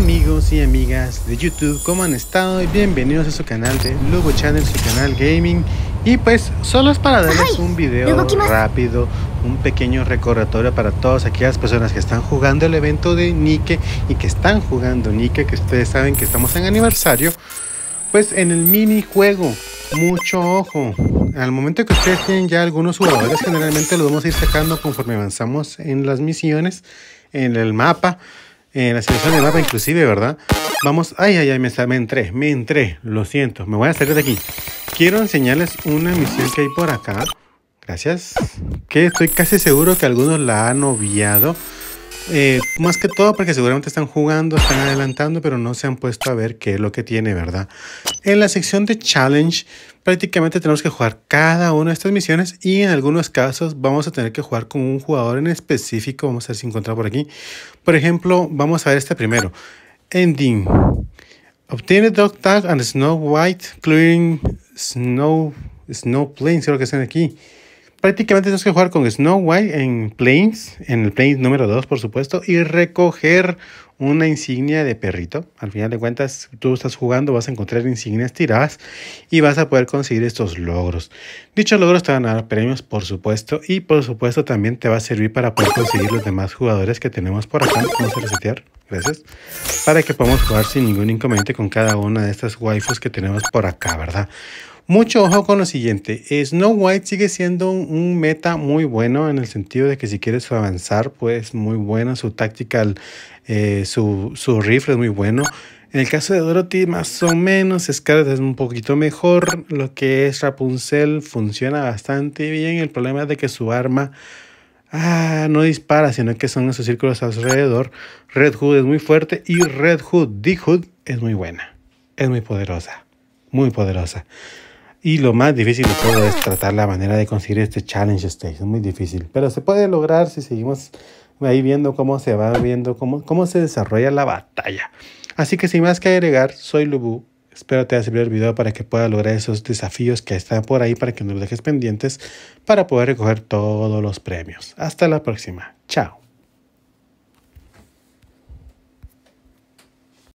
Amigos y amigas de YouTube, ¿cómo han estado? Y bienvenidos a su canal de Lugo Channel, su canal gaming Y pues, solo es para darles un video rápido Un pequeño recordatorio para todas aquellas personas que están jugando el evento de Nike Y que están jugando Nike, que ustedes saben que estamos en aniversario Pues en el minijuego, mucho ojo al momento que ustedes tienen ya algunos jugadores, generalmente los vamos a ir sacando conforme avanzamos en las misiones, en el mapa. En la selección de mapa inclusive, ¿verdad? Vamos, ay, ay, ay, me, me entré, me entré, lo siento, me voy a salir de aquí. Quiero enseñarles una misión que hay por acá, gracias, que estoy casi seguro que algunos la han obviado eh, más que todo porque seguramente están jugando, están adelantando, pero no se han puesto a ver qué es lo que tiene, ¿verdad? En la sección de challenge, prácticamente tenemos que jugar cada una de estas misiones y en algunos casos vamos a tener que jugar con un jugador en específico. Vamos a ver si encontramos por aquí. Por ejemplo, vamos a ver este primero. Ending. Obtiene dog tag and snow white clearing snow snow plains, creo que están aquí prácticamente tienes que jugar con Snow White en Plains, en el Plains número 2, por supuesto, y recoger una insignia de perrito. Al final de cuentas, tú estás jugando, vas a encontrar insignias tiradas y vas a poder conseguir estos logros. Dichos logros te van a dar premios, por supuesto, y por supuesto también te va a servir para poder conseguir los demás jugadores que tenemos por acá. Vamos a resetear, gracias. Para que podamos jugar sin ningún inconveniente con cada una de estas waifus que tenemos por acá, ¿verdad? Mucho ojo con lo siguiente, eh, Snow White sigue siendo un, meta muy bueno en el sentido de que si quieres avanzar, pues muy bueno, su táctica, eh, su, rifle es muy bueno. En el caso de Dorothy, más o menos, Scarlet es un poquito mejor. Lo que es Rapunzel funciona bastante bien. El problema es de que su arma ah, no dispara, sino que son esos círculos alrededor. Red Hood es muy fuerte y Red Hood, D-Hood, es muy buena. Es muy poderosa. Muy poderosa. Y lo más difícil de todo es tratar la manera de conseguir este challenge stage. Es muy difícil, pero se puede lograr si seguimos ahí viendo cómo se va viendo, cómo, cómo se desarrolla la batalla. Así que sin más que agregar, soy Lubu. Espero te haya servido el video para que puedas lograr esos desafíos que están por ahí para que no los dejes pendientes para poder recoger todos los premios. Hasta la próxima. Chao.